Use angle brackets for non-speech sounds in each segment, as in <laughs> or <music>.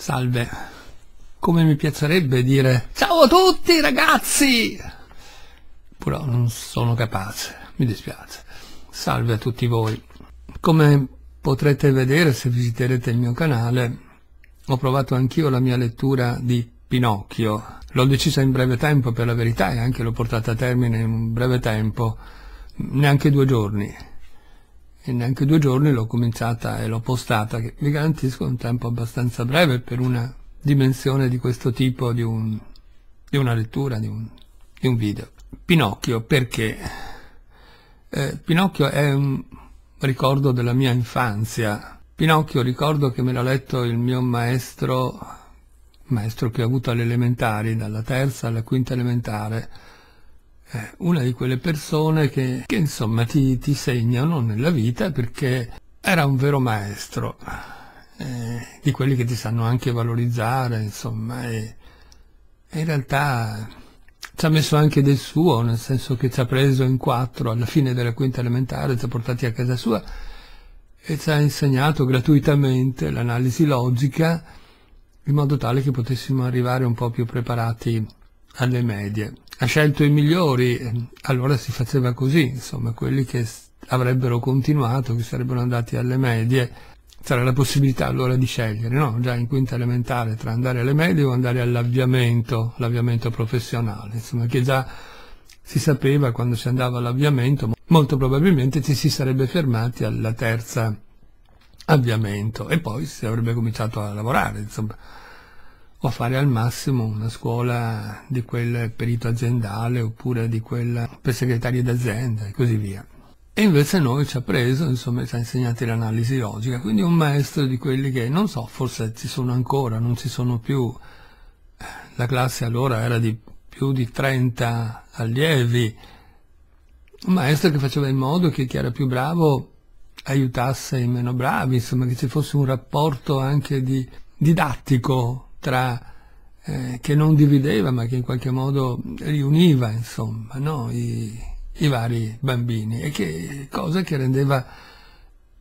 Salve. Come mi piacerebbe dire ciao a tutti ragazzi! Però non sono capace, mi dispiace. Salve a tutti voi. Come potrete vedere se visiterete il mio canale, ho provato anch'io la mia lettura di Pinocchio. L'ho decisa in breve tempo per la verità e anche l'ho portata a termine in un breve tempo, neanche due giorni e neanche due giorni l'ho cominciata e l'ho postata, che vi garantisco un tempo abbastanza breve per una dimensione di questo tipo di, un, di una lettura, di un, di un, video. Pinocchio perché? Eh, Pinocchio è un ricordo della mia infanzia. Pinocchio ricordo che me l'ha letto il mio maestro, maestro che ho avuto alle elementari, dalla terza alla quinta elementare, eh, una di quelle persone che, che insomma ti, ti, segnano nella vita perché era un vero maestro, eh, di quelli che ti sanno anche valorizzare, insomma, e, e in realtà ci ha messo anche del suo, nel senso che ci ha preso in quattro alla fine della quinta elementare, ci ha portati a casa sua e ci ha insegnato gratuitamente l'analisi logica in modo tale che potessimo arrivare un po' più preparati alle medie ha scelto i migliori, allora si faceva così, insomma, quelli che avrebbero continuato, che sarebbero andati alle medie, c'era la possibilità allora di scegliere, no? già in quinta elementare, tra andare alle medie o andare all'avviamento, l'avviamento professionale, insomma, che già si sapeva quando si andava all'avviamento, molto probabilmente ci si sarebbe fermati alla terza avviamento e poi si avrebbe cominciato a lavorare, insomma o fare al massimo una scuola di quel perito aziendale oppure di quella per segretari d'azienda e così via. E invece noi ci ha preso, insomma, ci ha insegnato l'analisi logica, quindi un maestro di quelli che, non so, forse ci sono ancora, non ci sono più. La classe allora era di più di 30 allievi, un maestro che faceva in modo che chi era più bravo aiutasse i meno bravi, insomma, che ci fosse un rapporto anche di didattico tra, eh, che non divideva ma che in qualche modo riuniva insomma, no? I, i vari bambini e che, cosa che rendeva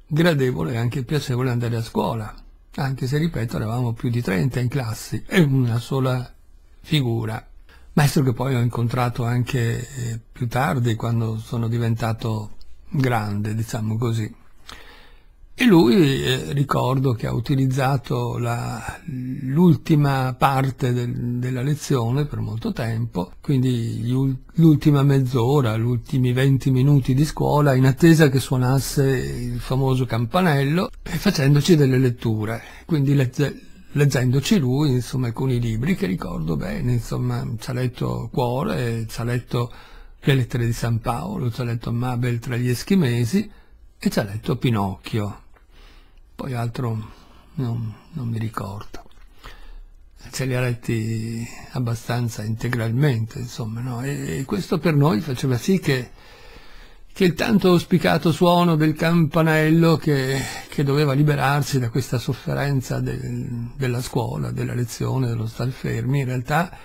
gradevole e anche piacevole andare a scuola, anche se, ripeto, eravamo più di 30 in classi e una sola figura. Maestro che poi ho incontrato anche eh, più tardi, quando sono diventato grande, diciamo così. E lui, eh, ricordo che ha utilizzato l'ultima parte de, della lezione per molto tempo, quindi l'ultima mezz'ora, gli ultimi 20 minuti di scuola, in attesa che suonasse il famoso campanello e facendoci delle letture. Quindi legge, leggendoci lui, insomma, alcuni libri che ricordo bene, insomma, ci ha letto Cuore, ci ha letto Le lettere di San Paolo, ci ha letto Mabel tra gli eschimesi e ci ha letto Pinocchio poi altro non, non mi ricordo. Ce li ha letti abbastanza integralmente, insomma, no? e, e questo per noi faceva sì che che il tanto auspicato suono del campanello che, che doveva liberarsi da questa sofferenza del, della scuola, della lezione, dello star fermi, in realtà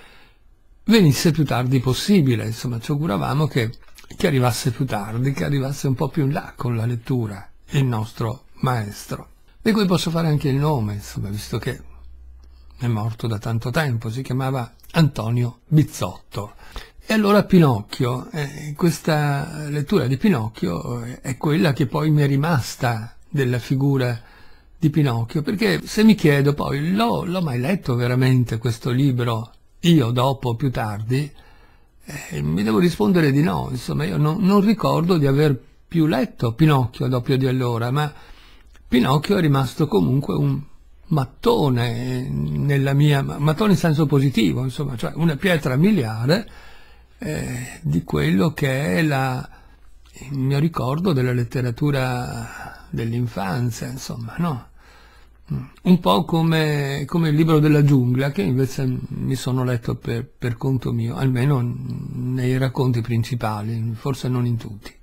venisse più tardi possibile, insomma ci auguravamo che, che arrivasse più tardi, che arrivasse un po' più in là con la lettura il nostro maestro di cui posso fare anche il nome, insomma, visto che è morto da tanto tempo, si chiamava Antonio Bizzotto. E allora Pinocchio, eh, questa lettura di Pinocchio eh, è quella che poi mi è rimasta della figura di Pinocchio, perché se mi chiedo poi, l'ho, l'ho mai letto veramente questo libro, io dopo, più tardi, eh, mi devo rispondere di no, insomma, io non, non ricordo di aver più letto Pinocchio doppio di allora, ma Pinocchio è rimasto comunque un mattone nella mia mattone in senso positivo, insomma, cioè una pietra miliare eh, di quello che è la, il mio ricordo della letteratura dell'infanzia, insomma, no? Mm. Un po' come, come, il libro della giungla, che invece mi sono letto per, per conto mio, almeno nei racconti principali, forse non in tutti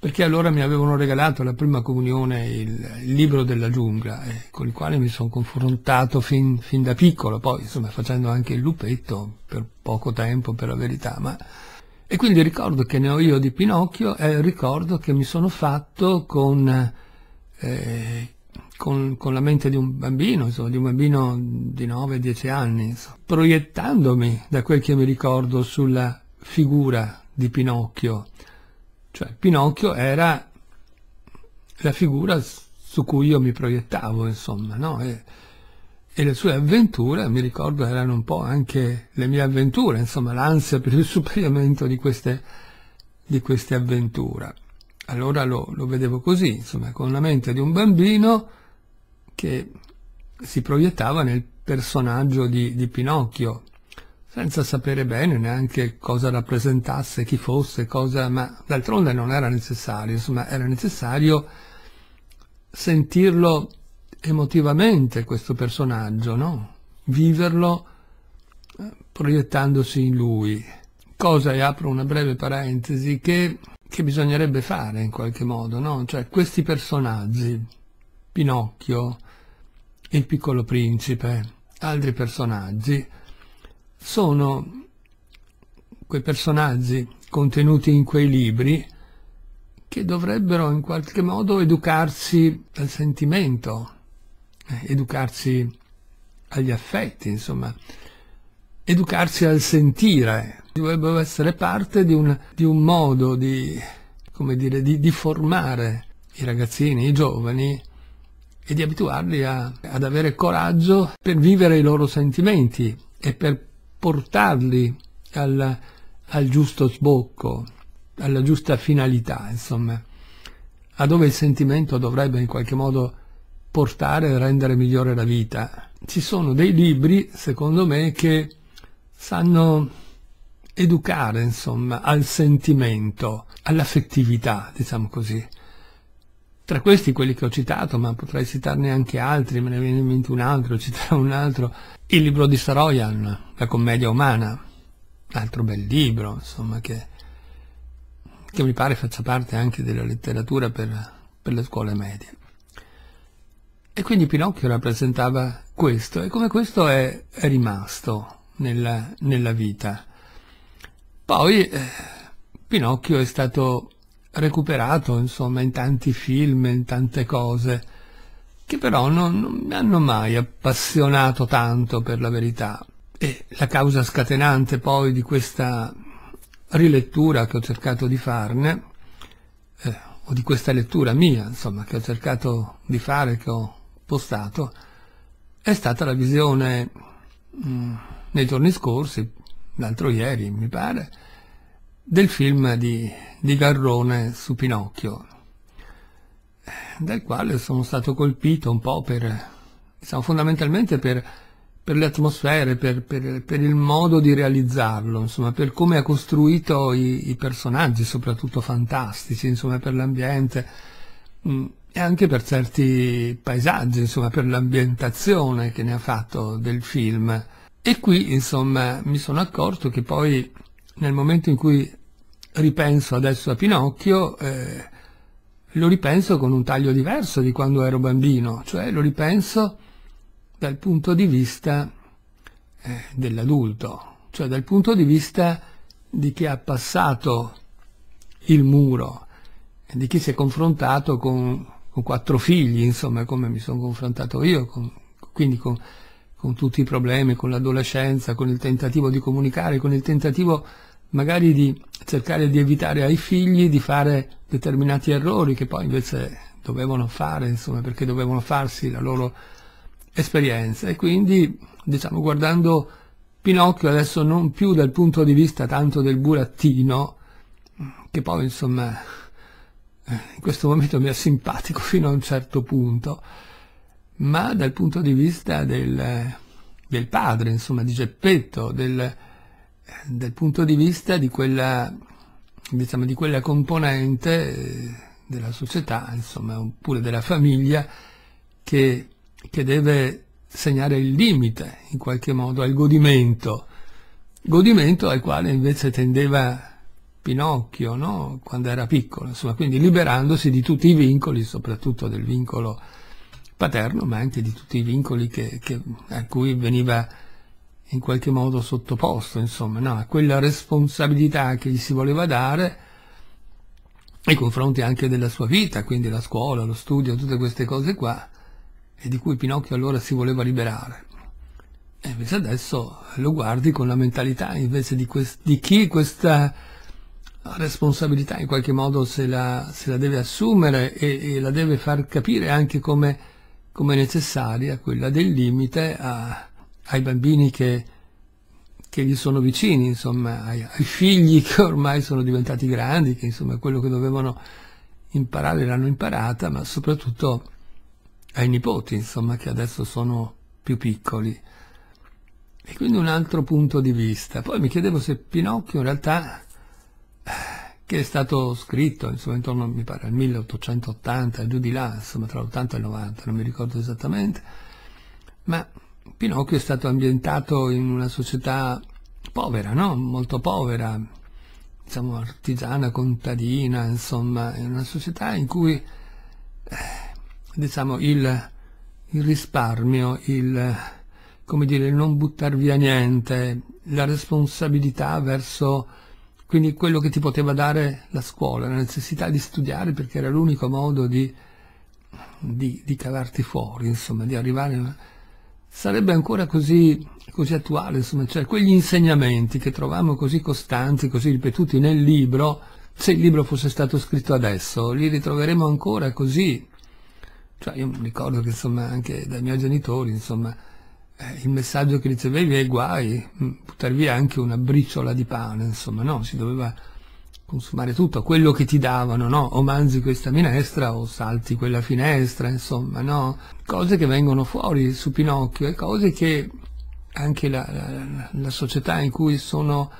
perché allora mi avevano regalato la prima comunione il, il libro della giungla, eh, con il quale mi sono confrontato fin, fin, da piccolo, poi insomma facendo anche il lupetto per poco tempo per la verità, ma... E quindi ricordo che ne ho io di Pinocchio e ricordo che mi sono fatto con, eh, con, con, la mente di un bambino, insomma, di un bambino di 9-10 anni, insomma, proiettandomi da quel che mi ricordo sulla figura di Pinocchio cioè, Pinocchio era la figura su cui io mi proiettavo, insomma, no? E, e le sue avventure, mi ricordo, erano un po' anche le mie avventure, insomma, l'ansia per il superamento di queste, di queste avventure. Allora lo, lo vedevo così, insomma, con la mente di un bambino che si proiettava nel personaggio di, di Pinocchio, senza sapere bene neanche cosa rappresentasse, chi fosse, cosa, ma d'altronde non era necessario, insomma era necessario sentirlo emotivamente questo personaggio, no? viverlo eh, proiettandosi in lui, cosa, e apro una breve parentesi, che, che bisognerebbe fare in qualche modo, no? cioè questi personaggi, Pinocchio, il piccolo principe, altri personaggi, sono quei personaggi contenuti in quei libri che dovrebbero in qualche modo educarsi al sentimento, eh, educarsi agli affetti, insomma, educarsi al sentire, dovrebbero essere parte di un, di un modo di, come dire, di, di, formare i ragazzini, i giovani e di abituarli a, ad avere coraggio per vivere i loro sentimenti e per portarli al, al giusto sbocco, alla giusta finalità, insomma, a dove il sentimento dovrebbe in qualche modo portare e rendere migliore la vita. Ci sono dei libri, secondo me, che sanno educare, insomma, al sentimento, all'affettività, diciamo così. Tra questi quelli che ho citato, ma potrei citarne anche altri, me ne viene in mente un altro, <laughs> citerò un altro, il libro di Saroyan, La commedia umana, un altro bel libro, insomma, che, che, mi pare faccia parte anche della letteratura per, per le scuole medie. E quindi Pinocchio rappresentava questo, e come questo è, è rimasto nella, nella, vita. Poi eh, Pinocchio è stato recuperato insomma in tanti film, in tante cose, che però non, non mi hanno mai appassionato tanto per la verità. E la causa scatenante poi di questa rilettura che ho cercato di farne, eh, o di questa lettura mia, insomma, che ho cercato di fare, che ho postato, è stata la visione mh, mm, nei giorni scorsi, l'altro ieri mi pare, del film di, di Garrone su Pinocchio, dal quale sono stato colpito un po' per, diciamo, fondamentalmente per, per le atmosfere, per, per, per, il modo di realizzarlo, insomma, per come ha costruito i, i personaggi, soprattutto fantastici, insomma, per l'ambiente mh, mm, e anche per certi paesaggi, insomma, per l'ambientazione che ne ha fatto del film. E qui, insomma, mi sono accorto che poi nel momento in cui ripenso adesso a Pinocchio, eh, lo ripenso con un taglio diverso di quando ero bambino, cioè lo ripenso dal punto di vista eh, dell'adulto, cioè dal punto di vista di chi ha passato il muro, di chi si è confrontato con, con quattro figli, insomma, come mi sono confrontato io, con, quindi con, con tutti i problemi, con l'adolescenza, con il tentativo di comunicare, con il tentativo magari di cercare di evitare ai figli di fare determinati errori che poi invece dovevano fare, insomma, perché dovevano farsi la loro esperienza. E quindi, diciamo, guardando Pinocchio adesso non più dal punto di vista tanto del burattino, che poi insomma eh, in questo momento mi è simpatico <laughs> fino a un certo punto, ma dal punto di vista del, del padre, insomma, di Geppetto, del, dal punto di vista di quella, diciamo, di quella componente eh, della società, insomma, oppure della famiglia, che, che deve segnare il limite, in qualche modo, al godimento, godimento al quale invece tendeva Pinocchio, no? quando era piccolo, insomma, quindi liberandosi di tutti i vincoli, soprattutto del vincolo paterno, ma anche di tutti i vincoli che, che, a cui veniva in qualche modo sottoposto, insomma, no, a quella responsabilità che gli si voleva dare nei confronti anche della sua vita, quindi la scuola, lo studio, tutte queste cose qua, e di cui Pinocchio allora si voleva liberare. E invece adesso lo guardi con la mentalità invece di, di chi questa responsabilità in qualche modo se la, se la deve assumere e, e, la deve far capire anche come, come necessaria, quella del limite a ai bambini che, che gli sono vicini, insomma, ai, ai, figli <laughs> che ormai sono diventati grandi, che insomma quello che dovevano imparare l'hanno imparata, ma soprattutto ai nipoti, insomma, che adesso sono più piccoli. E quindi un altro punto di vista. Poi mi chiedevo se Pinocchio in realtà eh, che è stato scritto insomma, intorno mi pare al 1880 giù di là insomma tra l'80 e il 90 non mi ricordo esattamente ma Pinocchio è stato ambientato in una società povera, no? molto povera, diciamo artigiana, contadina, insomma, in una società in cui eh, diciamo, il, il, risparmio, il, come dire, il non buttare via niente, la responsabilità verso quindi quello che ti poteva dare la scuola, la necessità di studiare perché era l'unico modo di, di, di cavarti fuori, insomma, di arrivare A, sarebbe ancora così, così attuale, insomma, cioè quegli insegnamenti che troviamo così costanti, così ripetuti nel libro, se il libro fosse stato scritto adesso, li ritroveremo ancora così. Cioè, io ricordo che insomma, anche dai miei genitori, insomma, eh, il messaggio che ricevevi è guai, mm, buttare via anche una briciola di pane, insomma, no, si doveva consumare tutto, quello che ti davano, no? O mangi questa minestra o salti quella finestra, insomma, no? Cose che vengono fuori su Pinocchio e cose che anche la, la, la società in cui sono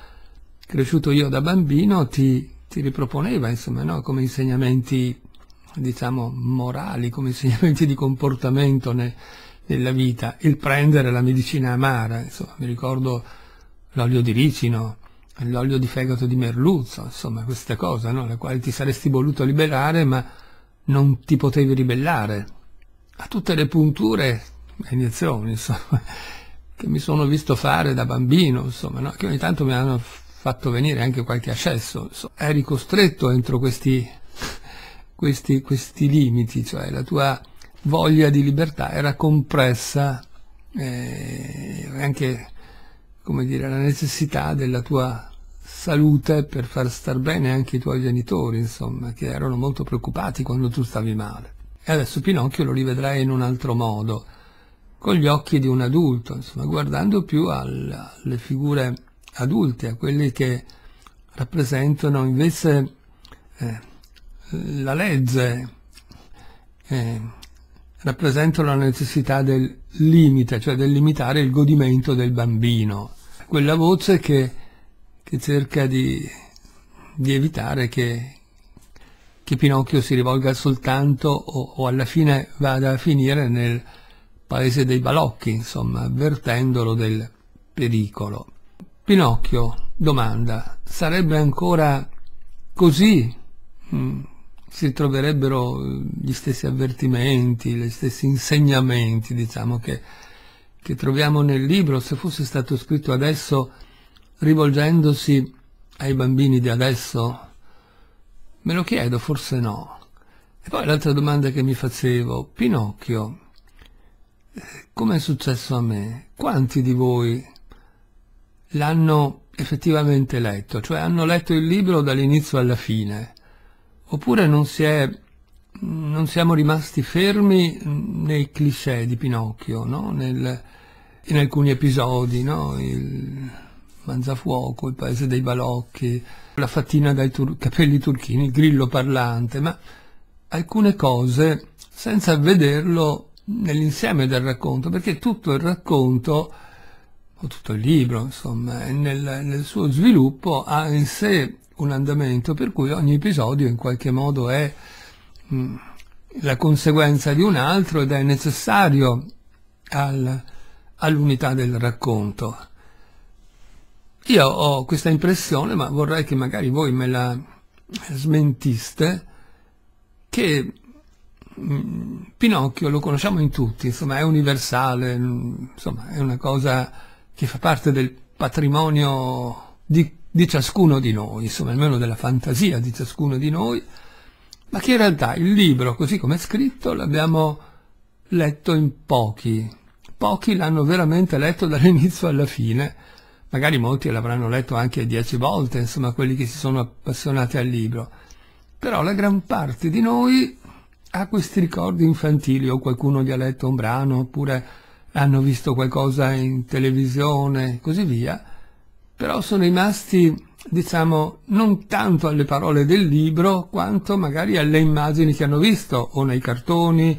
cresciuto io da bambino ti, ti riproponeva, insomma, no? Come insegnamenti, diciamo, morali, come insegnamenti di comportamento ne, nella vita. Il prendere la medicina amara, insomma, mi ricordo l'olio di ricino, l'olio di fegato di merluzzo, insomma queste cose, no? le quali ti saresti voluto liberare ma non ti potevi ribellare, a tutte le punture e iniezioni insomma, <laughs> che mi sono visto fare da bambino, insomma, no? che ogni tanto mi hanno fatto venire anche qualche accesso, insomma. eri costretto entro questi, <laughs> questi, questi limiti, cioè la tua voglia di libertà era compressa eh, anche come dire, la necessità della tua salute per far star bene anche i tuoi genitori, insomma, che erano molto preoccupati quando tu stavi male. E adesso Pinocchio lo rivedrai in un altro modo, con gli occhi di un adulto, insomma, guardando più al, alle figure adulte, a quelle che rappresentano invece eh, la legge, eh, rappresentano la necessità del limite, cioè del limitare il godimento del bambino. Quella voce che che cerca di, di evitare che, che, Pinocchio si rivolga soltanto o, o, alla fine vada a finire nel paese dei balocchi, insomma, avvertendolo del pericolo. Pinocchio domanda, sarebbe ancora così? Mm, si troverebbero gli stessi avvertimenti, gli stessi insegnamenti, diciamo, che, che troviamo nel libro, se fosse stato scritto adesso rivolgendosi ai bambini di adesso? Me lo chiedo, forse no. E poi l'altra domanda che mi facevo, Pinocchio, eh, come è successo a me? Quanti di voi l'hanno effettivamente letto? Cioè hanno letto il libro dall'inizio alla fine? Oppure non, si è, non siamo rimasti fermi nei cliché di Pinocchio, no? Nel, in alcuni episodi, no? il, Manzafuoco, il paese dei balocchi, la fattina dai tur- capelli turchini, il grillo parlante, ma alcune cose senza vederlo nell'insieme del racconto, perché tutto il racconto, o tutto il libro, insomma, nel, nel suo sviluppo ha in sé un andamento per cui ogni episodio in qualche modo è mh, la conseguenza di un altro ed è necessario al, all'unità del racconto. Io ho questa impressione, ma vorrei che magari voi me la smentiste, che mm, Pinocchio lo conosciamo in tutti, insomma è universale, mm, insomma è una cosa che fa parte del patrimonio di, di, ciascuno di noi, insomma almeno della fantasia di ciascuno di noi, ma che in realtà il libro, così come è scritto, l'abbiamo letto in pochi. Pochi l'hanno veramente letto dall'inizio alla fine magari molti l'avranno letto anche dieci volte, insomma quelli che si sono appassionati al libro, però la gran parte di noi ha questi ricordi infantili o qualcuno gli ha letto un brano oppure hanno visto qualcosa in televisione così via, però sono rimasti diciamo, non tanto alle parole del libro quanto magari alle immagini che hanno visto o nei cartoni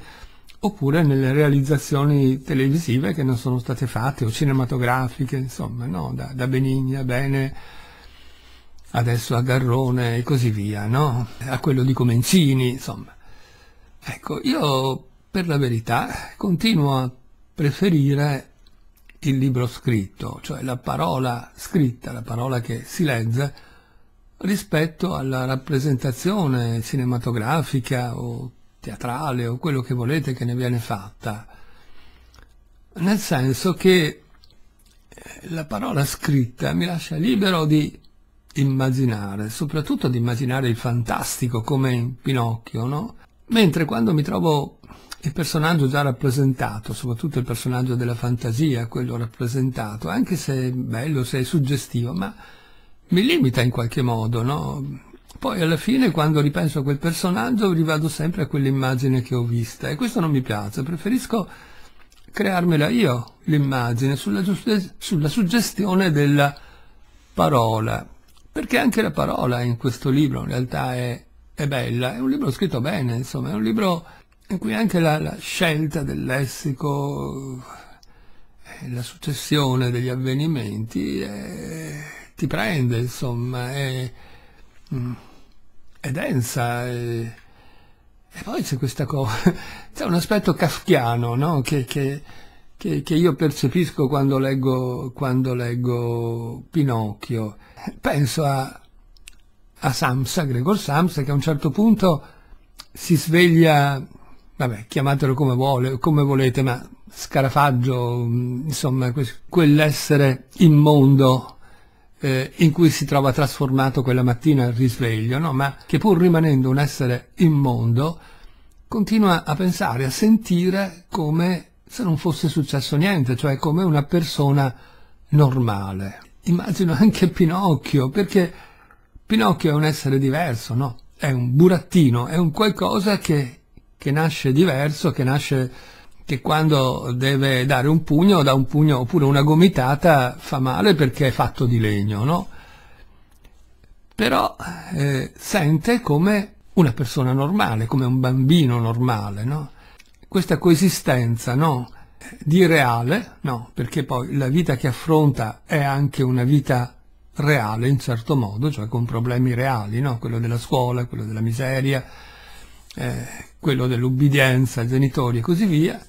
oppure nelle realizzazioni televisive che non sono state fatte o cinematografiche, insomma, no? da, da Benigni a Bene, adesso a Garrone e così via, no? a quello di Comencini, insomma. Ecco, io per la verità continuo a preferire il libro scritto, cioè la parola scritta, la parola che si legge, rispetto alla rappresentazione cinematografica o teatrale o quello che volete che ne viene fatta, nel senso che eh, la parola scritta mi lascia libero di immaginare, soprattutto di immaginare il fantastico come in Pinocchio, no? Mentre quando mi trovo il personaggio già rappresentato, soprattutto il personaggio della fantasia, quello rappresentato, anche se è bello, se è suggestivo, ma mi limita in qualche modo, no? Poi alla fine quando ripenso a quel personaggio rivado sempre a quell'immagine che ho vista e questo non mi piace, preferisco crearmela io l'immagine sulla, sulla suggestione della parola, perché anche la parola in questo libro in realtà è, è bella, è un libro scritto bene, insomma, è un libro in cui anche la, la scelta del lessico, eh, la successione degli avvenimenti eh, ti prende, insomma, è, mm, è densa. E, eh. e poi c'è questa cosa, <laughs> c'è un aspetto kafkiano no? che, che, che, che, io percepisco quando leggo, quando leggo Pinocchio. Penso a, a Samsa, Gregor Samsa, che a un certo punto si sveglia, vabbè, chiamatelo come, vuole, come volete, ma scarafaggio, mm, insomma, quell'essere immondo eh, in cui si trova trasformato quella mattina al risveglio, no? ma che pur rimanendo un essere immondo, continua a pensare, a sentire come se non fosse successo niente, cioè come una persona normale. Immagino anche Pinocchio, perché Pinocchio è un essere diverso, no? È un burattino, è un qualcosa che, che nasce diverso, che nasce che quando deve dare un pugno, da un pugno oppure una gomitata fa male perché è fatto di legno, no? Però eh, sente come una persona normale, come un bambino normale, no? Questa coesistenza, no? Di reale, no? Perché poi la vita che affronta è anche una vita reale in certo modo, cioè con problemi reali, no? Quello della scuola, quello della miseria, eh, quello dell'ubbidienza ai genitori e così via,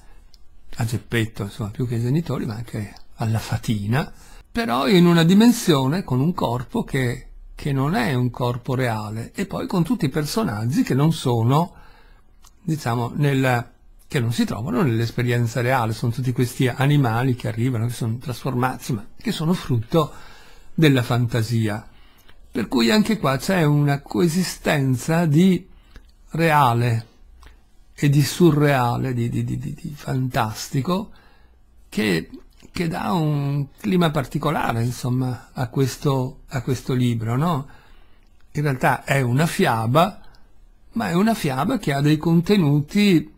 a Geppetto, insomma, più che ai genitori, ma anche alla fatina, però in una dimensione con un corpo che, che non è un corpo reale e poi con tutti i personaggi che non sono, diciamo, nel, che non si trovano nell'esperienza reale, sono tutti questi animali che arrivano, che sono trasformati, ma che sono frutto della fantasia. Per cui anche qua c'è una coesistenza di reale, e di surreale, di, di, di, di fantastico, che, che, dà un clima particolare, insomma, a questo, a questo libro, no? In realtà è una fiaba, ma è una fiaba che ha dei contenuti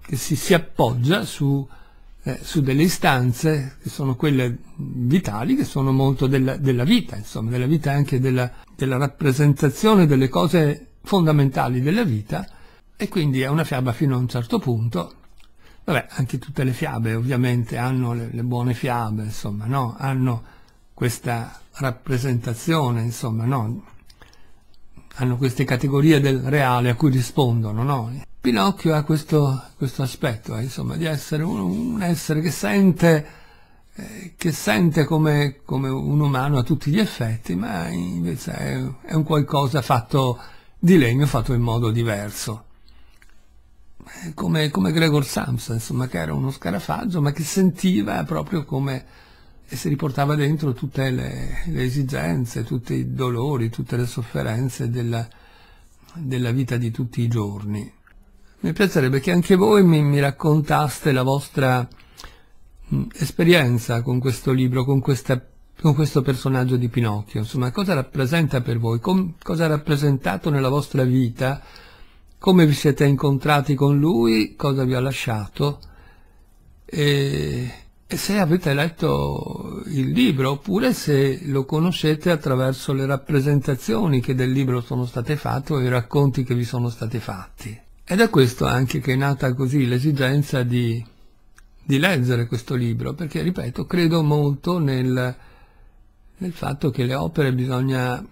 che si, si appoggia su, eh, su, delle istanze che sono quelle vitali, che sono molto della, della vita, insomma, della vita anche della, della rappresentazione delle cose fondamentali della vita, e quindi è una fiaba fino a un certo punto. Vabbè, anche tutte le fiabe ovviamente hanno le, le buone fiabe, insomma, no? Hanno questa rappresentazione, insomma, no? Hanno queste categorie del reale a cui rispondono, no? Pinocchio ha questo, questo aspetto, eh, insomma, di essere un, un essere che sente, eh, che sente come, come, un umano a tutti gli effetti, ma invece è, è un qualcosa fatto di legno, fatto in modo diverso. Eh, come, come Gregor Samsa, insomma, che era uno scarafaggio, ma che sentiva proprio come e si riportava dentro tutte le, le, esigenze, tutti i dolori, tutte le sofferenze della, della, vita di tutti i giorni. Mi piacerebbe che anche voi mi, mi raccontaste la vostra mh, mm, esperienza con questo libro, con, questa, con, questo personaggio di Pinocchio, insomma, cosa rappresenta per voi, com, cosa ha rappresentato nella vostra vita come vi siete incontrati con lui, cosa vi ha lasciato e, e se avete letto il libro oppure se lo conoscete attraverso le rappresentazioni che del libro sono state fatte o i racconti che vi sono stati fatti. Ed è questo anche che è nata così l'esigenza di, di, leggere questo libro, perché, ripeto, credo molto nel, nel fatto che le opere bisogna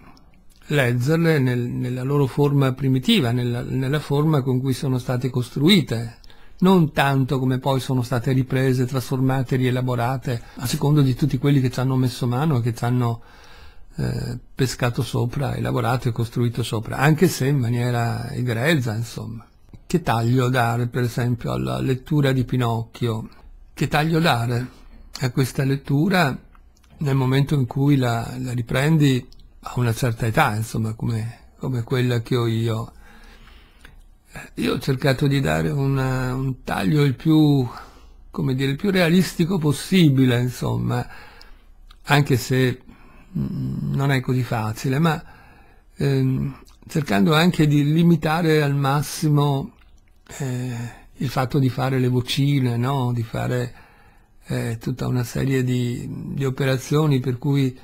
leggerle nel, nella loro forma primitiva, nella, nella forma con cui sono state costruite, non tanto come poi sono state riprese, trasformate, rielaborate, a secondo di tutti quelli che ci hanno messo mano, che ci hanno eh, pescato sopra, elaborato e costruito sopra, anche se in maniera egregia, insomma. Che taglio dare, per esempio, alla lettura di Pinocchio? Che taglio dare a questa lettura nel momento in cui la, la riprendi a una certa età, insomma, come, come quella che ho io. Io ho cercato di dare una, un taglio il più, come dire, il più realistico possibile, insomma, anche se mm, non è così facile, ma ehm, cercando anche di limitare al massimo eh, il fatto di fare le vocine, no? di fare eh, tutta una serie di, di operazioni per cui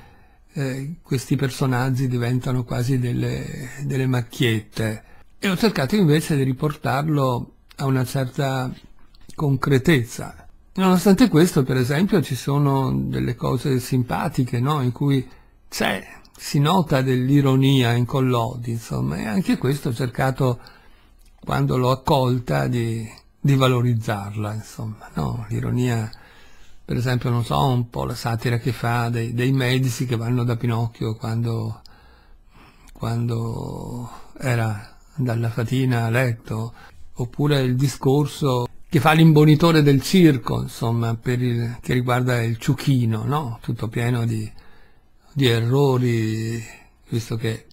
eh, questi personaggi diventano quasi delle, delle macchiette e ho cercato invece di riportarlo a una certa concretezza. Nonostante questo, per esempio, ci sono delle cose simpatiche, no? In cui c'è, si nota dell'ironia in Collodi, insomma, e anche questo ho cercato, quando l'ho accolta, di, di valorizzarla, insomma, no? L'ironia per esempio, non so, un po' la satira che fa dei, dei medici che vanno da Pinocchio quando, quando era dalla fatina a letto, oppure il discorso che fa l'imbonitore del circo, insomma, il, che riguarda il ciuchino, no? tutto pieno di, di errori, visto che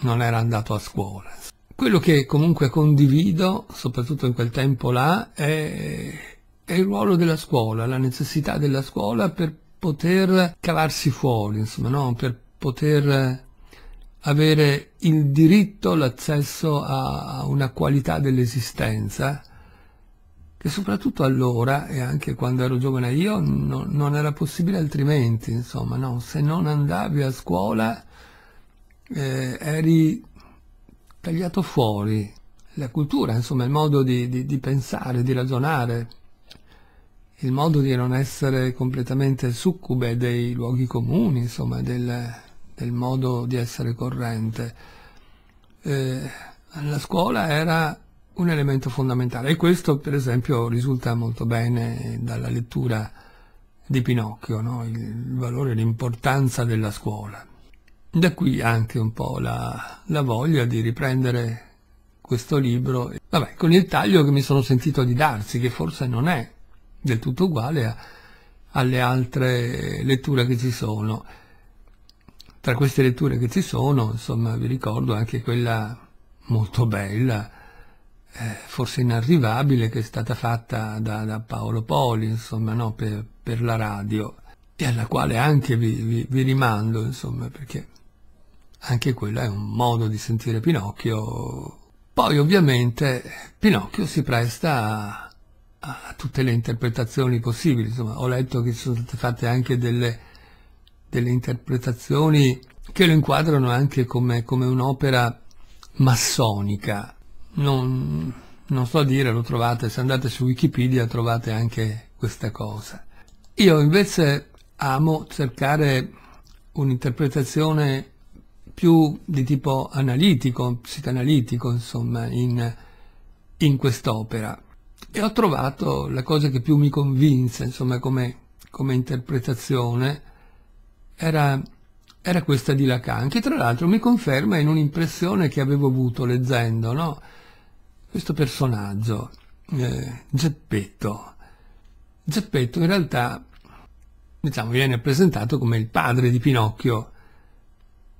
non era andato a scuola. Quello che comunque condivido, soprattutto in quel tempo là, è è il ruolo della scuola, la necessità della scuola per poter cavarsi fuori, insomma, no? per poter avere il diritto, l'accesso a una qualità dell'esistenza che soprattutto allora, e anche quando ero giovane io, no, non era possibile altrimenti, insomma, no? se non andavi a scuola eh, eri tagliato fuori. La cultura, insomma, il modo di, di, di pensare, di ragionare, il modo di non essere completamente succube dei luoghi comuni, insomma, del, del modo di essere corrente. Eh, la scuola era un elemento fondamentale e questo per esempio risulta molto bene dalla lettura di Pinocchio, no? il, il valore e l'importanza della scuola. Da qui anche un po' la, la voglia di riprendere questo libro, vabbè, con il taglio che mi sono sentito di darsi, che forse non è del tutto uguale a, alle altre letture che ci sono. Tra queste letture che ci sono, insomma, vi ricordo anche quella molto bella, eh, forse inarrivabile, che è stata fatta da, da Paolo Poli, insomma, no, per, per, la radio, e alla quale anche vi, vi, vi rimando, insomma, perché anche quello è un modo di sentire Pinocchio. Poi ovviamente Pinocchio si presta a, a tutte le interpretazioni possibili, insomma ho letto che sono state fatte anche delle, delle interpretazioni che lo inquadrano anche come, come un'opera massonica. Non, non sto a dire, lo trovate, se andate su Wikipedia trovate anche questa cosa. Io invece amo cercare un'interpretazione più di tipo analitico, psicanalitico, insomma, in, in quest'opera e ho trovato la cosa che più mi convinse, insomma, come, come interpretazione, era, era, questa di Lacan, che tra l'altro mi conferma in un'impressione che avevo avuto leggendo, no? Questo personaggio, eh, Geppetto. Geppetto in realtà, diciamo, viene presentato come il padre di Pinocchio,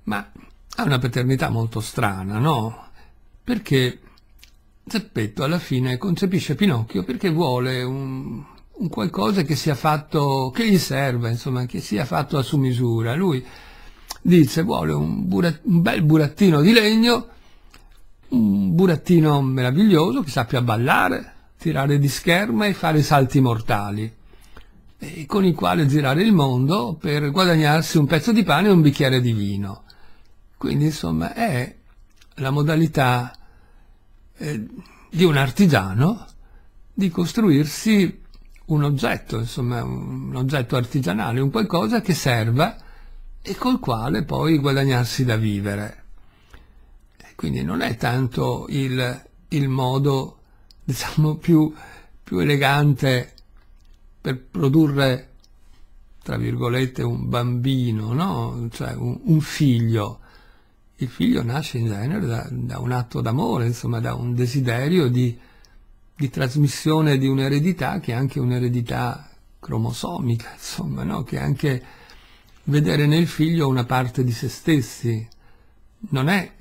ma ha una paternità molto strana, no? Perché Zeppetto alla fine concepisce Pinocchio perché vuole un, un qualcosa che sia fatto, che gli serva, insomma, che sia fatto a su misura. Lui dice vuole un, burat, un bel burattino di legno, un burattino meraviglioso che sappia ballare, tirare di scherma e fare salti mortali con il quale girare il mondo per guadagnarsi un pezzo di pane e un bicchiere di vino. Quindi insomma è la modalità eh, di un artigiano di costruirsi un oggetto, insomma un oggetto artigianale, un qualcosa che serva e col quale poi guadagnarsi da vivere. Quindi non è tanto il, il modo, <laughs> diciamo, più, più elegante per produrre, tra virgolette, un bambino, no? cioè un, un figlio, il figlio nasce in genere da, da un atto d'amore, insomma da un desiderio di, di trasmissione di un'eredità che è anche un'eredità cromosomica, <laughs> insomma, no? che è anche vedere nel figlio una parte di se stessi, non è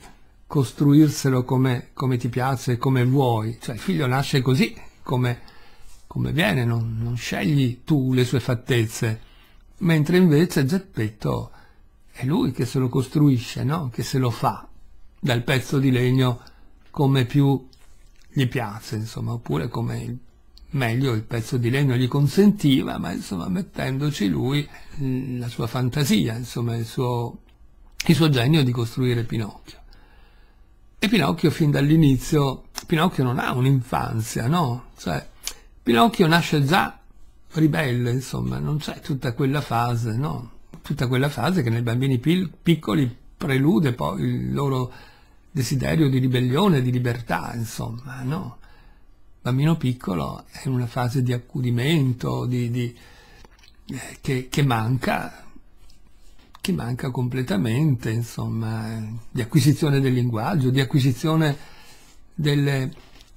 costruirselo come, come ti piace, come vuoi, cioè il figlio nasce così, come, come viene, non, non, scegli tu le sue fattezze, mentre invece Geppetto è lui che se lo costruisce, no? che se lo fa dal pezzo di legno come più gli piace, insomma, oppure come meglio il pezzo di legno gli consentiva, ma insomma mettendoci lui la sua fantasia, insomma il suo, il suo genio di costruire Pinocchio. E Pinocchio fin dall'inizio, Pinocchio non ha un'infanzia, no? Cioè, Pinocchio nasce già ribelle, insomma, non c'è tutta quella fase, no? tutta quella fase che nei bambini piccoli prelude poi il loro desiderio di ribellione, di libertà, insomma, no? Il bambino piccolo è in una fase di accudimento, di, di, eh, che, che, manca, che manca completamente, insomma, di acquisizione del linguaggio, di acquisizione delle,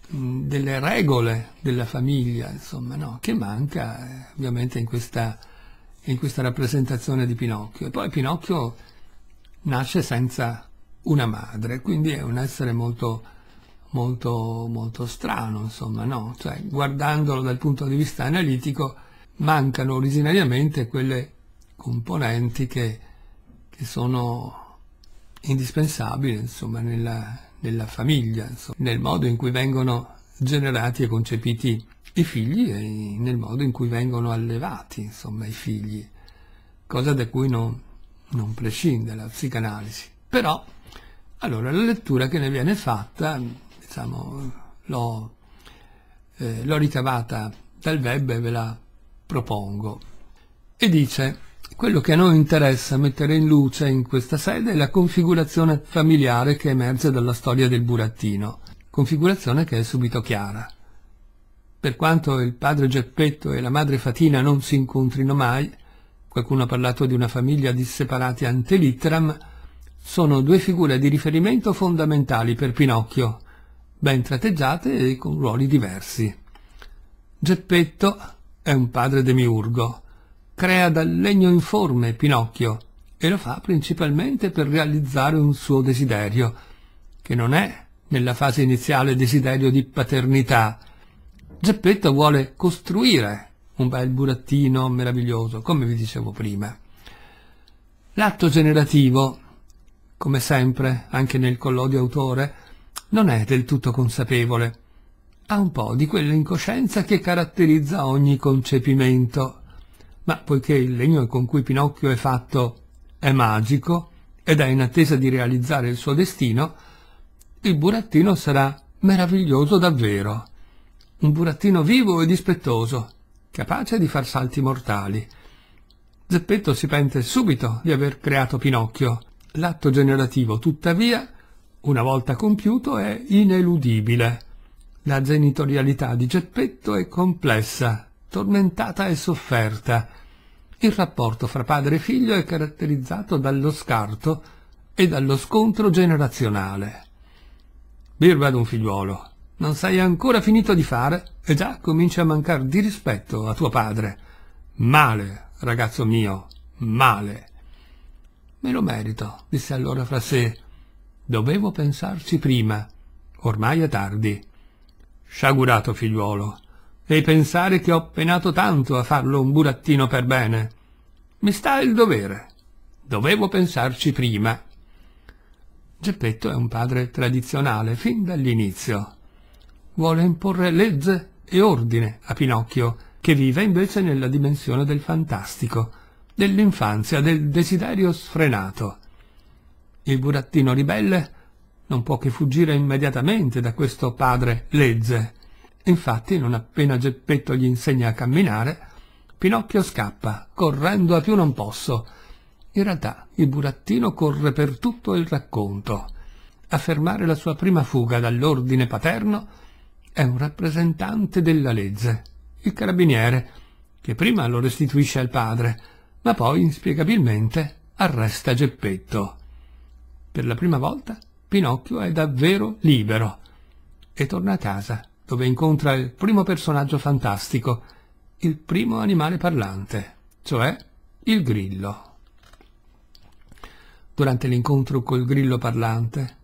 delle regole della famiglia, insomma, no? Che manca eh, ovviamente in questa in questa rappresentazione di Pinocchio. E poi Pinocchio nasce senza una madre, quindi è un essere molto, molto, molto strano, insomma, no? Cioè, guardandolo dal punto di vista analitico, mancano originariamente quelle componenti che, che sono indispensabili, insomma, nella, nella famiglia, insomma, nel modo in cui vengono generati e concepiti i figli e eh, nel modo in cui vengono allevati, insomma, i figli, cosa da cui non, non prescinde la psicanalisi. Però, allora, la lettura che ne viene fatta, diciamo, l'ho, eh, l'ho ricavata dal web e ve la propongo. E dice, quello che a noi interessa mettere in luce in questa sede è la configurazione familiare che emerge dalla storia del burattino, configurazione che è subito chiara. Per quanto il padre Geppetto e la madre Fatina non si incontrino mai, qualcuno ha parlato di una famiglia di separati ante litteram, sono due figure di riferimento fondamentali per Pinocchio, ben tratteggiate e con ruoli diversi. Geppetto è un padre demiurgo, crea dal legno informe Pinocchio e lo fa principalmente per realizzare un suo desiderio, che non è, nella fase iniziale, desiderio di paternità, Geppetto vuole costruire un bel burattino meraviglioso, come vi dicevo prima. L'atto generativo, come sempre, anche nel collodio autore, non è del tutto consapevole. Ha un po' di quell'incoscienza che caratterizza ogni concepimento. Ma poiché il legno con cui Pinocchio è fatto è magico ed è in attesa di realizzare il suo destino, il burattino sarà meraviglioso davvero un burattino vivo e dispettoso, capace di far salti mortali. Zeppetto si pente subito di aver creato Pinocchio. L'atto generativo, tuttavia, una volta compiuto, è ineludibile. La genitorialità di Geppetto è complessa, tormentata e sofferta. Il rapporto fra padre e figlio è caratterizzato dallo scarto e dallo scontro generazionale. Birba ad un figliuolo. Non sei ancora finito di fare e eh già cominci a mancar di rispetto a tuo padre. Male, ragazzo mio, male. Me lo merito, disse allora fra sé. Dovevo pensarci prima. Ormai è tardi. Sciagurato figliuolo. E pensare che ho penato tanto a farlo un burattino per bene. Mi sta il dovere. Dovevo pensarci prima. Geppetto è un padre tradizionale fin dall'inizio vuole imporre legge e ordine a Pinocchio, che vive invece nella dimensione del fantastico, dell'infanzia, del desiderio sfrenato. Il burattino ribelle non può che fuggire immediatamente da questo padre legge. Infatti, non appena Geppetto gli insegna a camminare, Pinocchio scappa, correndo a più non posso. In realtà, il burattino corre per tutto il racconto. A fermare la sua prima fuga dall'ordine paterno è un rappresentante della legge, il carabiniere, che prima lo restituisce al padre, ma poi inspiegabilmente arresta Geppetto. Per la prima volta Pinocchio è davvero libero e torna a casa dove incontra il primo personaggio fantastico, il primo animale parlante, cioè il grillo. Durante l'incontro col grillo parlante,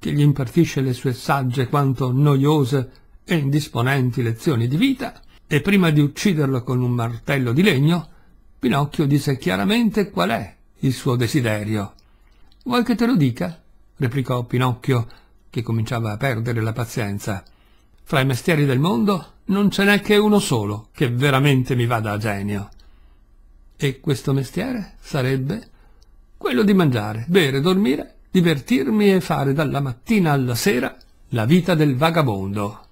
che gli impartisce le sue sagge quanto noiose e indisponenti lezioni di vita, e prima di ucciderlo con un martello di legno, Pinocchio disse chiaramente qual è il suo desiderio. Vuoi che te lo dica? replicò Pinocchio, che cominciava a perdere la pazienza. Fra i mestieri del mondo non ce n'è che uno solo che veramente mi vada a genio. E questo mestiere sarebbe quello di mangiare, bere, dormire, divertirmi e fare dalla mattina alla sera la vita del vagabondo.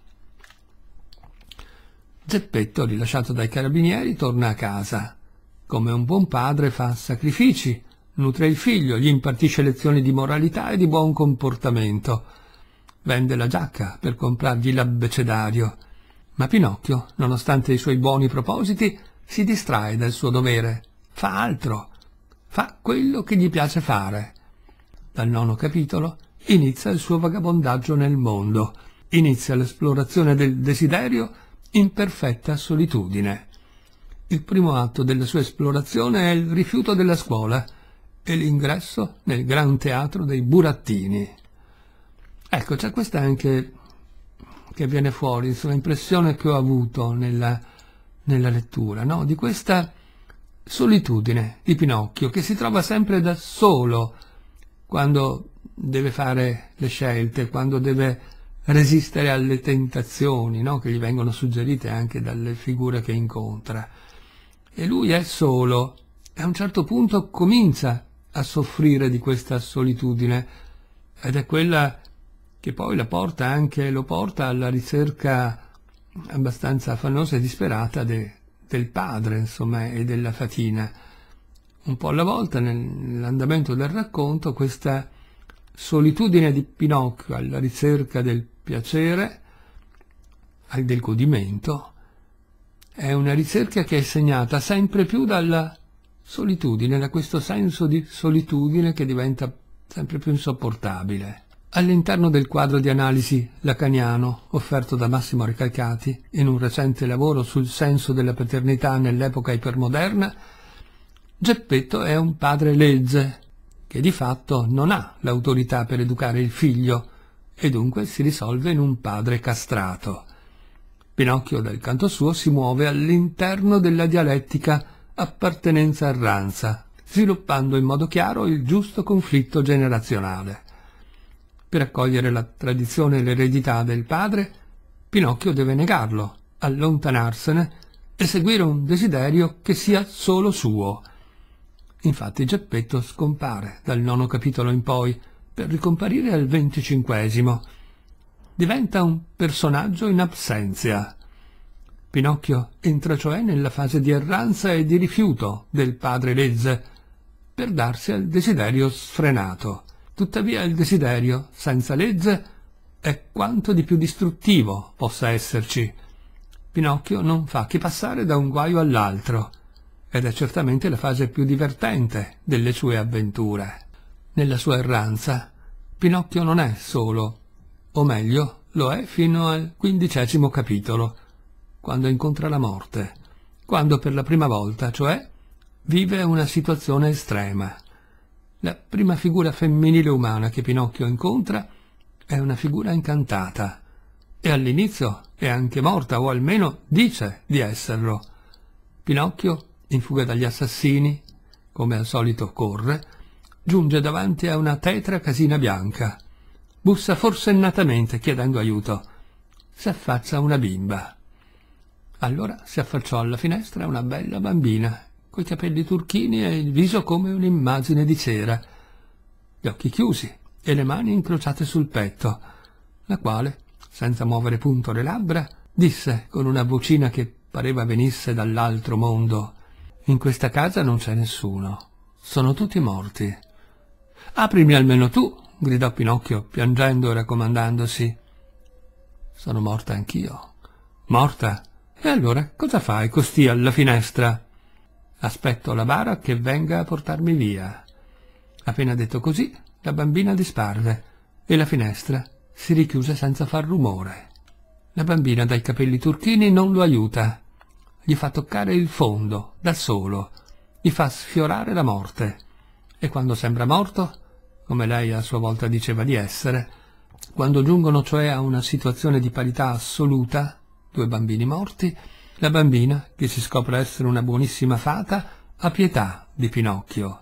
Geppetto, rilasciato dai carabinieri, torna a casa. Come un buon padre fa sacrifici, nutre il figlio, gli impartisce lezioni di moralità e di buon comportamento. Vende la giacca per comprargli l'abbecedario. Ma Pinocchio, nonostante i suoi buoni propositi, si distrae dal suo dovere. Fa altro. Fa quello che gli piace fare. Dal nono capitolo inizia il suo vagabondaggio nel mondo. Inizia l'esplorazione del desiderio in perfetta solitudine. Il primo atto della sua esplorazione è il rifiuto della scuola e l'ingresso nel gran teatro dei burattini. Ecco, c'è questa anche che viene fuori, insomma, impressione che ho avuto nella, nella lettura, no? di questa solitudine di Pinocchio che si trova sempre da solo quando deve fare le scelte, quando deve resistere alle tentazioni no? che gli vengono suggerite anche dalle figure che incontra. E lui è solo e a un certo punto comincia a soffrire di questa solitudine ed è quella che poi porta anche, lo porta alla ricerca abbastanza affannosa e disperata de, del padre insomma, e della fatina. Un po' alla volta nell'andamento del racconto questa solitudine di Pinocchio alla ricerca del padre piacere, del godimento, è una ricerca che è segnata sempre più dalla solitudine, da questo senso di solitudine che diventa sempre più insopportabile. All'interno del quadro di analisi lacaniano offerto da Massimo Recalcati in un recente lavoro sul senso della paternità nell'epoca ipermoderna, Geppetto è un padre legge che di fatto non ha l'autorità per educare il figlio, e dunque si risolve in un padre castrato. Pinocchio dal canto suo si muove all'interno della dialettica appartenenza a ranza, sviluppando in modo chiaro il giusto conflitto generazionale. Per accogliere la tradizione e l'eredità del padre, Pinocchio deve negarlo, allontanarsene e seguire un desiderio che sia solo suo. Infatti Geppetto scompare dal nono capitolo in poi, per ricomparire al venticinquesimo. Diventa un personaggio in absenza. Pinocchio entra cioè nella fase di erranza e di rifiuto del padre Lezze per darsi al desiderio sfrenato. Tuttavia il desiderio, senza Lezze, è quanto di più distruttivo possa esserci. Pinocchio non fa che passare da un guaio all'altro, ed è certamente la fase più divertente delle sue avventure. Nella sua erranza, Pinocchio non è solo, o meglio, lo è fino al quindicesimo capitolo, quando incontra la morte, quando per la prima volta, cioè, vive una situazione estrema. La prima figura femminile umana che Pinocchio incontra è una figura incantata, e all'inizio è anche morta, o almeno dice di esserlo. Pinocchio, in fuga dagli assassini, come al solito corre, giunge davanti a una tetra casina bianca. Bussa forsennatamente chiedendo aiuto. Si affaccia una bimba. Allora si affacciò alla finestra una bella bambina, coi capelli turchini e il viso come un'immagine di cera, gli occhi chiusi e le mani incrociate sul petto, la quale, senza muovere punto le labbra, disse con una vocina che pareva venisse dall'altro mondo In questa casa non c'è nessuno, sono tutti morti. Aprimi almeno tu, gridò Pinocchio, piangendo e raccomandandosi. Sono morta anch'io. Morta? E allora cosa fai costì alla finestra? Aspetto la bara che venga a portarmi via. Appena detto così, la bambina disparve e la finestra si richiuse senza far rumore. La bambina dai capelli turchini non lo aiuta. Gli fa toccare il fondo, da solo. Gli fa sfiorare la morte. E quando sembra morto, come lei a sua volta diceva di essere, quando giungono cioè a una situazione di parità assoluta, due bambini morti, la bambina, che si scopre essere una buonissima fata, ha pietà di Pinocchio.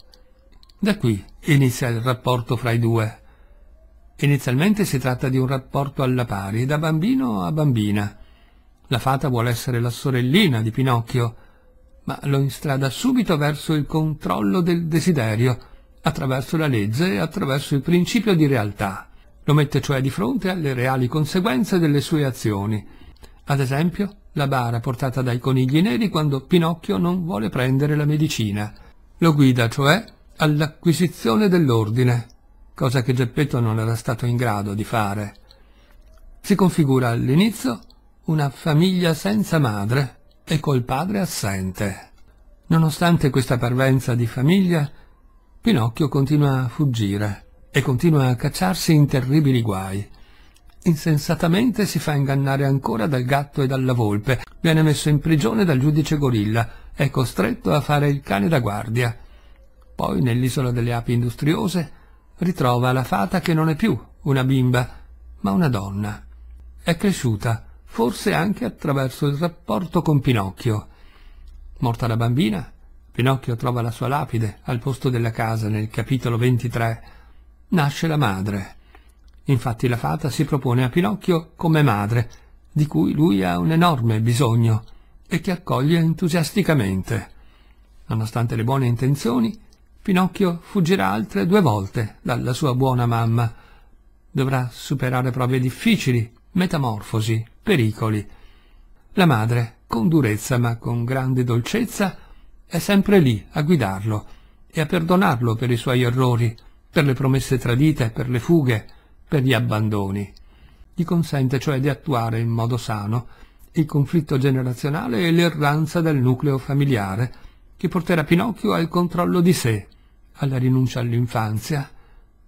Da qui inizia il rapporto fra i due. Inizialmente si tratta di un rapporto alla pari, da bambino a bambina. La fata vuole essere la sorellina di Pinocchio, ma lo instrada subito verso il controllo del desiderio, attraverso la legge e attraverso il principio di realtà. Lo mette cioè di fronte alle reali conseguenze delle sue azioni. Ad esempio, la bara portata dai conigli neri quando Pinocchio non vuole prendere la medicina. Lo guida, cioè, all'acquisizione dell'ordine, cosa che Geppetto non era stato in grado di fare. Si configura all'inizio una famiglia senza madre e col padre assente. Nonostante questa parvenza di famiglia, Pinocchio continua a fuggire e continua a cacciarsi in terribili guai. Insensatamente si fa ingannare ancora dal gatto e dalla volpe, viene messo in prigione dal giudice gorilla, è costretto a fare il cane da guardia. Poi, nell'isola delle api industriose, ritrova la fata che non è più una bimba, ma una donna. È cresciuta, forse anche attraverso il rapporto con Pinocchio. Morta la bambina, Pinocchio trova la sua lapide al posto della casa nel capitolo 23. Nasce la madre. Infatti la fata si propone a Pinocchio come madre, di cui lui ha un enorme bisogno e che accoglie entusiasticamente. Nonostante le buone intenzioni, Pinocchio fuggirà altre due volte dalla sua buona mamma. Dovrà superare prove difficili, metamorfosi, pericoli. La madre, con durezza ma con grande dolcezza, è sempre lì a guidarlo e a perdonarlo per i suoi errori, per le promesse tradite, per le fughe, per gli abbandoni. Gli consente cioè di attuare in modo sano il conflitto generazionale e l'erranza del nucleo familiare, che porterà Pinocchio al controllo di sé, alla rinuncia all'infanzia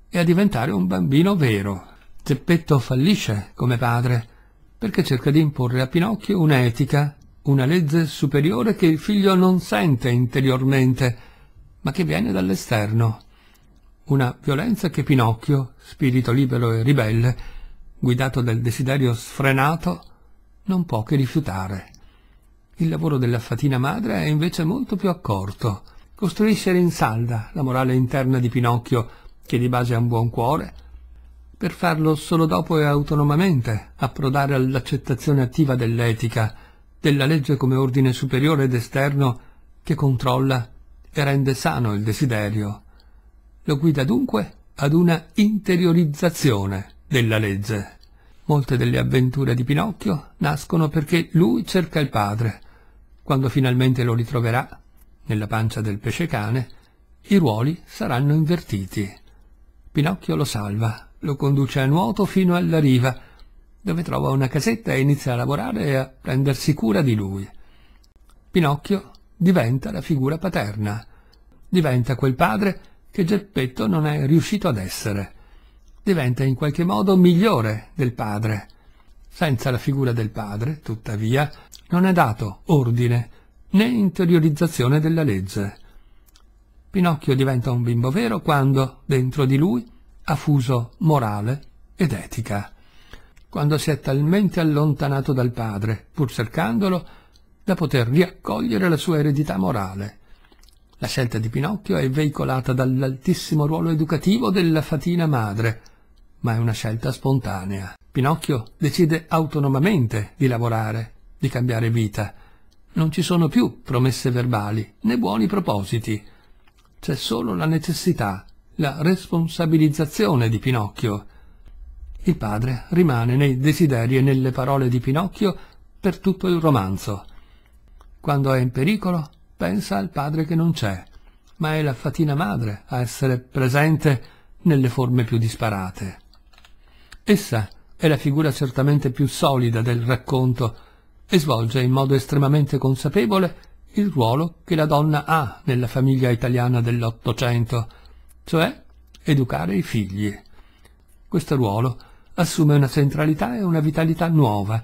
e a diventare un bambino vero. Geppetto fallisce come padre, perché cerca di imporre a Pinocchio un'etica una legge superiore che il figlio non sente interiormente, ma che viene dall'esterno. Una violenza che Pinocchio, spirito libero e ribelle, guidato dal desiderio sfrenato, non può che rifiutare. Il lavoro della fatina madre è invece molto più accorto. Costruisce rinsalda la morale interna di Pinocchio, che di base ha un buon cuore, per farlo solo dopo e autonomamente approdare all'accettazione attiva dell'etica, della legge come ordine superiore ed esterno che controlla e rende sano il desiderio. Lo guida dunque ad una interiorizzazione della legge. Molte delle avventure di Pinocchio nascono perché lui cerca il padre. Quando finalmente lo ritroverà, nella pancia del pesce cane, i ruoli saranno invertiti. Pinocchio lo salva, lo conduce a nuoto fino alla riva dove trova una casetta e inizia a lavorare e a prendersi cura di lui. Pinocchio diventa la figura paterna, diventa quel padre che Geppetto non è riuscito ad essere, diventa in qualche modo migliore del padre. Senza la figura del padre, tuttavia, non è dato ordine né interiorizzazione della legge. Pinocchio diventa un bimbo vero quando, dentro di lui, ha fuso morale ed etica quando si è talmente allontanato dal padre, pur cercandolo, da poter riaccogliere la sua eredità morale. La scelta di Pinocchio è veicolata dall'altissimo ruolo educativo della fatina madre, ma è una scelta spontanea. Pinocchio decide autonomamente di lavorare, di cambiare vita. Non ci sono più promesse verbali né buoni propositi. C'è solo la necessità, la responsabilizzazione di Pinocchio, il padre rimane nei desideri e nelle parole di Pinocchio per tutto il romanzo. Quando è in pericolo, pensa al padre che non c'è, ma è la fatina madre a essere presente nelle forme più disparate. Essa è la figura certamente più solida del racconto e svolge in modo estremamente consapevole il ruolo che la donna ha nella famiglia italiana dell'Ottocento, cioè educare i figli. Questo ruolo assume una centralità e una vitalità nuova,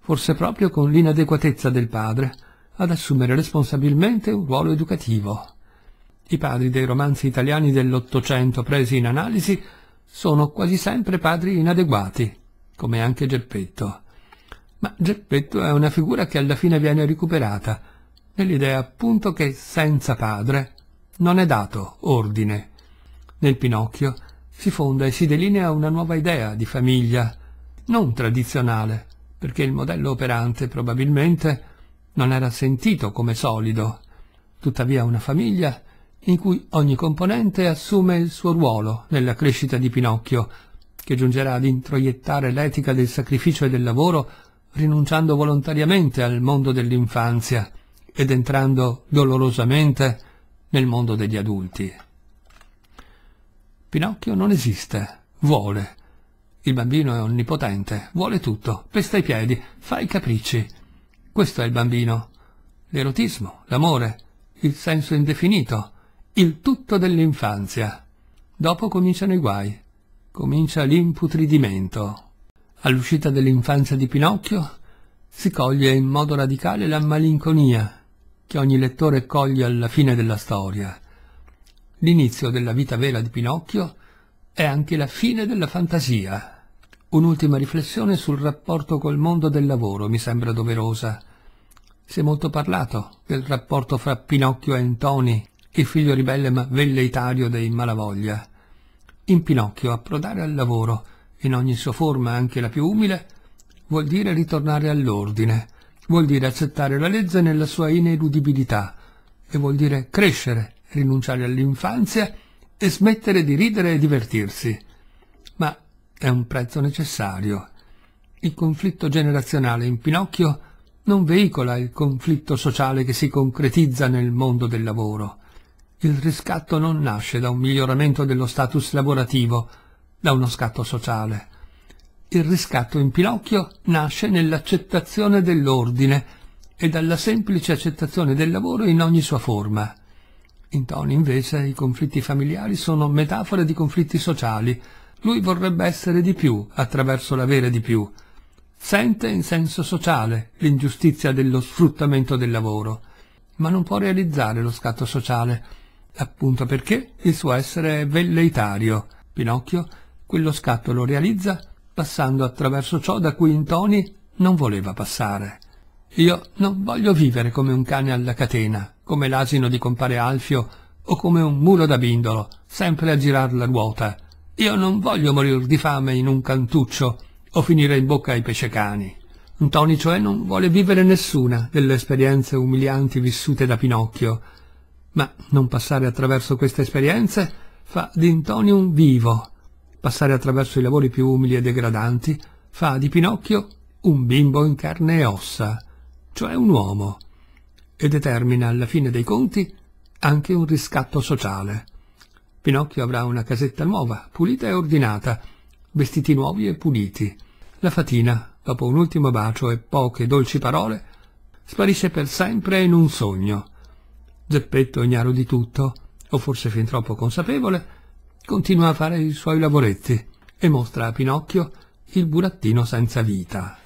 forse proprio con l'inadeguatezza del padre ad assumere responsabilmente un ruolo educativo. I padri dei romanzi italiani dell'Ottocento presi in analisi sono quasi sempre padri inadeguati, come anche Geppetto. Ma Geppetto è una figura che alla fine viene recuperata, nell'idea appunto che senza padre non è dato ordine. Nel Pinocchio si fonda e si delinea una nuova idea di famiglia, non tradizionale, perché il modello operante probabilmente non era sentito come solido, tuttavia una famiglia in cui ogni componente assume il suo ruolo nella crescita di Pinocchio, che giungerà ad introiettare l'etica del sacrificio e del lavoro rinunciando volontariamente al mondo dell'infanzia ed entrando dolorosamente nel mondo degli adulti. Pinocchio non esiste, vuole. Il bambino è onnipotente, vuole tutto, pesta i piedi, fa i capricci. Questo è il bambino. L'erotismo, l'amore, il senso indefinito, il tutto dell'infanzia. Dopo cominciano i guai, comincia l'imputridimento. All'uscita dell'infanzia di Pinocchio si coglie in modo radicale la malinconia che ogni lettore coglie alla fine della storia L'inizio della vita vera di Pinocchio è anche la fine della fantasia. Un'ultima riflessione sul rapporto col mondo del lavoro mi sembra doverosa. Si è molto parlato del rapporto fra Pinocchio e Antoni, il figlio ribelle ma velleitario dei Malavoglia. In Pinocchio approdare al lavoro, in ogni sua forma, anche la più umile, vuol dire ritornare all'ordine, vuol dire accettare la legge nella sua ineludibilità e vuol dire crescere rinunciare all'infanzia e smettere di ridere e divertirsi. Ma è un prezzo necessario. Il conflitto generazionale in Pinocchio non veicola il conflitto sociale che si concretizza nel mondo del lavoro. Il riscatto non nasce da un miglioramento dello status lavorativo, da uno scatto sociale. Il riscatto in Pinocchio nasce nell'accettazione dell'ordine e dalla semplice accettazione del lavoro in ogni sua forma. In Intoni invece i conflitti familiari sono metafore di conflitti sociali. Lui vorrebbe essere di più attraverso l'avere di più. Sente in senso sociale l'ingiustizia dello sfruttamento del lavoro, ma non può realizzare lo scatto sociale, appunto perché il suo essere è velleitario. Pinocchio quello scatto lo realizza passando attraverso ciò da cui in Intoni non voleva passare. Io non voglio vivere come un cane alla catena, come l'asino di compare Alfio o come un mulo da bindolo, sempre a girar la ruota. Io non voglio morir di fame in un cantuccio o finire in bocca ai pescecani. Ntoni cioè non vuole vivere nessuna delle esperienze umilianti vissute da Pinocchio, ma non passare attraverso queste esperienze fa di Ntoni un vivo. Passare attraverso i lavori più umili e degradanti fa di Pinocchio un bimbo in carne e ossa cioè un uomo, e determina alla fine dei conti anche un riscatto sociale. Pinocchio avrà una casetta nuova, pulita e ordinata, vestiti nuovi e puliti. La fatina, dopo un ultimo bacio e poche dolci parole, sparisce per sempre in un sogno. Geppetto, ignaro di tutto, o forse fin troppo consapevole, continua a fare i suoi lavoretti e mostra a Pinocchio il burattino senza vita.